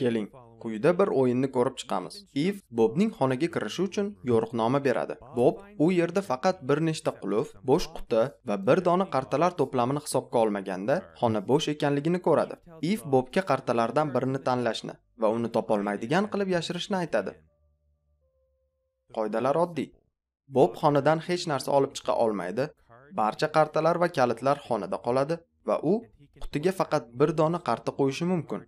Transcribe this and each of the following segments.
keling quyida bir o'yinni ko'rib chiqamiz if bobning xonaga kirishi uchun yo'riqnoma beradi bob u yerda faqat bir nechta qulf bo'sh quti va bir dona qartalar to'plamini hisobga olmaganda xona bo'sh ekanligini ko'radi if bobga qartalardan birini tanlashni va uni topolmaydigan qilib yashirishni aytadi qoidalar oddiy bob xonadan hech narsa olib chiqa olmaydi barcha qartalar va kalitlar xonada qoladi va u qutiga faqat bir dona qarta qo'yishi mumkin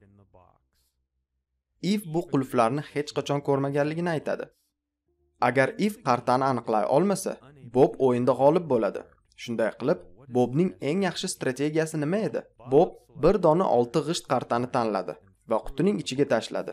if bu qulflarni hech qachon ko'rmaganligini aytadi agar if qartani aniqlay olmasa bob o'yinda g'olib bo'ladi shunday qilib bobning eng yaxshi strategiyasi nima edi bob bir dona olti g'isht qartani tanladi va qutining ichiga tashladi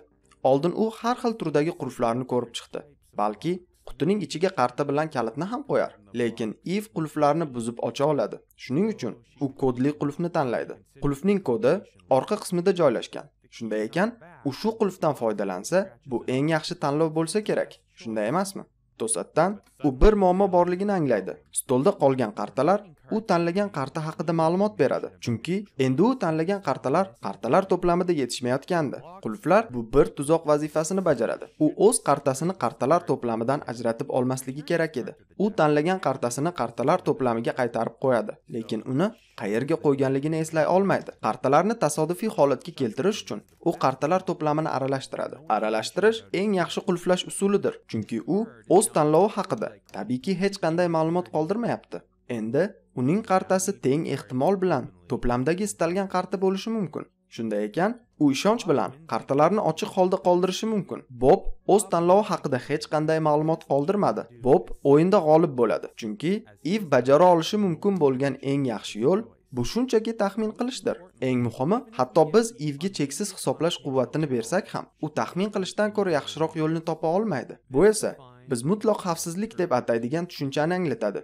oldin u har xil turdagi qulflarni ko'rib chiqdi balki qutining ichiga qarta bilan kalitni ham qo'yar lekin if qulflarni buzib ocha oladi shuning uchun u kodli qulfni tanlaydi qulfning kodi orqa qismida joylashgan shunday ekan u shu qulfdan foydalansa bu eng yaxshi tanlov bo'lsa kerak shunday emasmi to'satdan u bir muammo borligini anglaydi stolda qolgan qartalar u tanlagan qarta haqida ma'lumot beradi chunki endi u tanlagan qartalar qartalar to'plamida yetishmayotgandi qulflar bu bir tuzoq vazifasini bajaradi u o'z qartasini qartalar to'plamidan ajratib olmasligi kerak edi u tanlagan qartasini qartalar to'plamiga qaytarib qo'yadi lekin uni qayerga qo'yganligini eslay olmaydi qartalarni tasodifiy holatga keltirish uchun u qartalar to'plamini aralashtiradi aralashtirish eng yaxshi qulflash usulidir chunki u o'z tanlovi haqida tabiiyki hech qanday ma'lumot qoldirmayapti Endi uning qartasi teng ehtimol bilan to'plamdagi istalgan qarta bo'lishi mumkin. Shunday ekan, u ishonch bilan qartalarni ochiq holda qoldirishi mumkin. Bob o'z tanlovi haqida hech qanday ma'lumot qoldirmadi. Bob o'yinda g'olib bo'ladi, chunki if bajara olishi mumkin bo'lgan eng yaxshi yo'l bu shunchaki taxmin qilishdir. Eng muhimi, hatto biz ifga cheksiz hisoblash quvvatini bersak ham, u taxmin qilishdan ko'ra yaxshiroq yo'lni topa olmaydi. Bu esa biz mutlaq xavfsizlik deb ataydigan tushunchani anglatadi.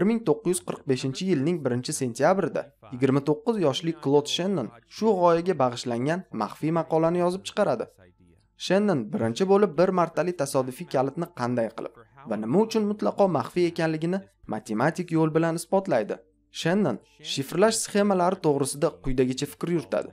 1945 yilning 1 sentyabrida 29 yoshli Klod Shennon shu g'oyaga bag'ishlangan maxfiy maqolani yozib chiqaradi. Shennon birinchi bo'lib bir martalik tasodifiy kalitni qanday qilib va nima uchun mutlaqo maxfiy ekanligini matematik yo'l bilan isbotlaydi. Shennon shifrlash sxemalari to'g'risida quyidagicha fikr yuritadi.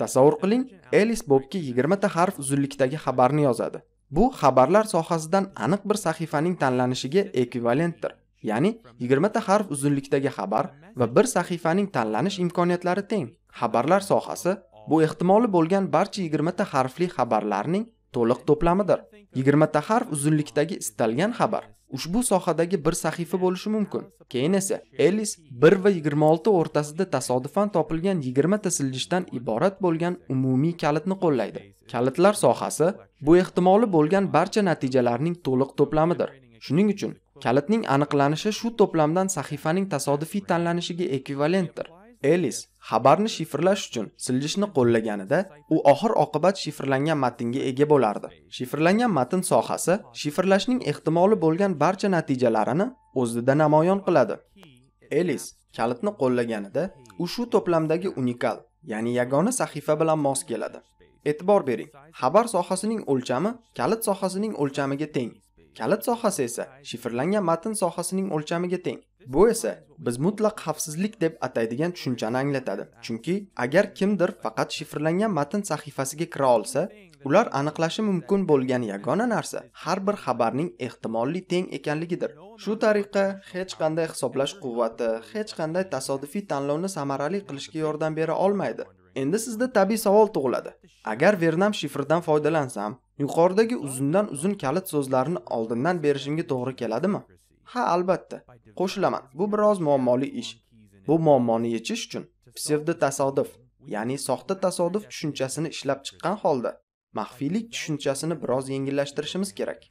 Tasavvur qiling, Alice Bobga 20 ta harf uzunlikdagi xabarni yozadi. Bu xabarlar sohasidan aniq bir sahifaning tanlanishiga ekvivalentdir. Ya'ni 20 ta harf uzunlikdagi xabar va bir sahifaning tanlanish imkoniyatlari teng. Xabarlar sohasi bu ehtimoli bo'lgan barcha 20 ta harfli xabarlarning to'liq to'plamidir. 20 ta harf uzunlikdagi istalgan xabar ushbu sohadagi bir sahifa bo'lishi mumkin. Keyin esa Ellis 1 va 26 o'rtasida tasodifan topilgan 20 ta siljishdan iborat bo'lgan umumiy kalitni qo'llaydi. Kalitlar sohasi bu ehtimoli bo'lgan barcha natijalarning to'liq to'plamidir. Shuning uchun Kalitning aniqlanishi shu to'plamdan sahifaning tasodifiy tanlanishiga ekvivalentdir. Ellis xabarni shifrlash uchun siljishni qo'llaganida, u oxir oqibat shifrlangan matnga ega bo'lardi. Shifrlangan matn sohasi shifrlashning ehtimoli bo'lgan barcha natijalarini o'zida namoyon qiladi. Ellis kalitni qo'llaganida, u shu to'plamdagi unikal, ya'ni yagona sahifa bilan mos keladi. E'tibor bering, xabar sohasining o'lchami kalit sohasining o'lchamiga teng. kalit sohasi esa shifrlangan matn sohasining o'lchamiga teng bu esa biz mutlaq xavfsizlik deb ataydigan tushunchani anglatadi chunki agar kimdir faqat shifrlangan matn sahifasiga kira olsa ular aniqlashi mumkin bo'lgan yagona narsa har bir xabarning ehtimolli teng ekanligidir shu tariqa hech qanday hisoblash quvvati hech qanday tasodifiy tanlovni samarali qilishga yordam bera olmaydi Endi sizda tabiiy savol tug'iladi. Agar Vernam shifrdan foydalansam, yuqoridagi uzundan uzun kalit so'zlarini oldindan berishimga to'g'ri keladimi? Ha, albatta. Qo'shilaman. Bu biroz muammoli ish. Bu muammoni yechish uchun psevdo tasodif, ya'ni soxta tasodif tushunchasini ishlab chiqqan holda maxfiylik tushunchasini biroz yengillashtirishimiz kerak.